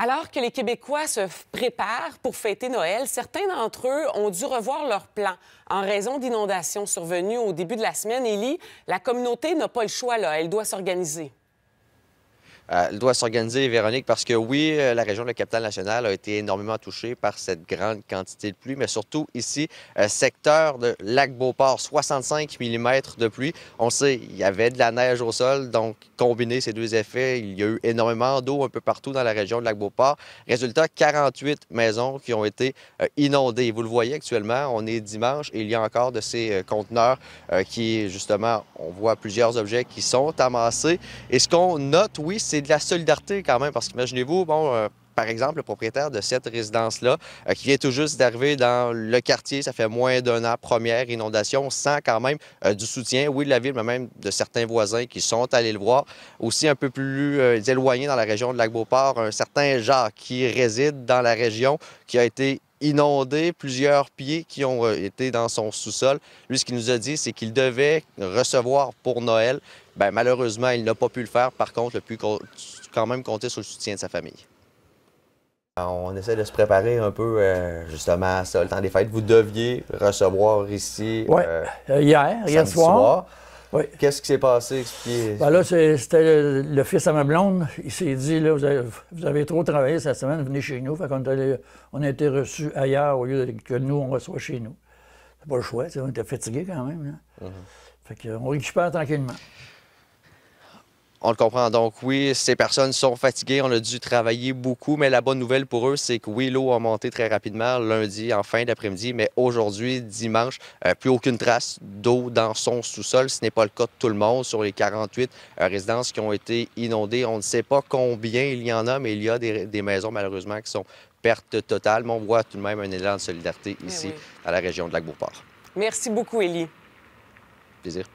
Alors que les Québécois se préparent pour fêter Noël, certains d'entre eux ont dû revoir leur plan en raison d'inondations survenues au début de la semaine. Élie, la communauté n'a pas le choix, là. Elle doit s'organiser. Euh, elle doit s'organiser, Véronique, parce que oui, euh, la région de la Capitale-Nationale a été énormément touchée par cette grande quantité de pluie, mais surtout ici, euh, secteur de Lac-Beauport, 65 mm de pluie. On sait, il y avait de la neige au sol, donc combiné ces deux effets, il y a eu énormément d'eau un peu partout dans la région de Lac-Beauport. Résultat, 48 maisons qui ont été inondées. Vous le voyez actuellement, on est dimanche et il y a encore de ces conteneurs qui, justement, on voit plusieurs objets qui sont amassés. Et ce qu'on note, oui, c'est de la solidarité quand même, parce qu'imaginez-vous, bon, euh, par exemple, le propriétaire de cette résidence-là, euh, qui est tout juste d'arriver dans le quartier, ça fait moins d'un an, première inondation, sans quand même euh, du soutien, oui, de la ville, mais même de certains voisins qui sont allés le voir. Aussi un peu plus éloigné dans la région de Lac-Beauport, un certain Jacques qui réside dans la région, qui a été inondé plusieurs pieds qui ont euh, été dans son sous-sol. Lui, ce qu'il nous a dit, c'est qu'il devait recevoir pour Noël. Bien, malheureusement, il n'a pas pu le faire. Par contre, il a pu quand même compter sur le soutien de sa famille. On essaie de se préparer un peu euh, justement à ça. Le temps des fêtes, vous deviez recevoir ici. Oui, euh, hier, hier soir. Qu'est-ce qui s'est passé? Ben là, c'était le, fils à ma blonde. Il s'est dit, vous avez, trop travaillé cette semaine, venez chez nous. Fait on, a été reçus ailleurs au lieu que nous, on reçoit chez nous. C'est pas le choix, on était fatigués quand même. Mhm. On Fait qu'on récupère tranquillement. On le comprend. Donc, oui, ces personnes sont fatiguées. On a dû travailler beaucoup, mais la bonne nouvelle pour eux, c'est que oui, l'eau a monté très rapidement lundi en fin d'après-midi, mais aujourd'hui, dimanche, euh, plus aucune trace d'eau dans son sous-sol. Ce n'est pas le cas de tout le monde. Sur les 48 euh, résidences qui ont été inondées, on ne sait pas combien il y en a, mais il y a des, maisons, malheureusement, qui sont pertes totales. Mais on voit tout de même un élan de solidarité eh ici, à la région de Lac-Beauport. Merci beaucoup, Élie. Plaisir.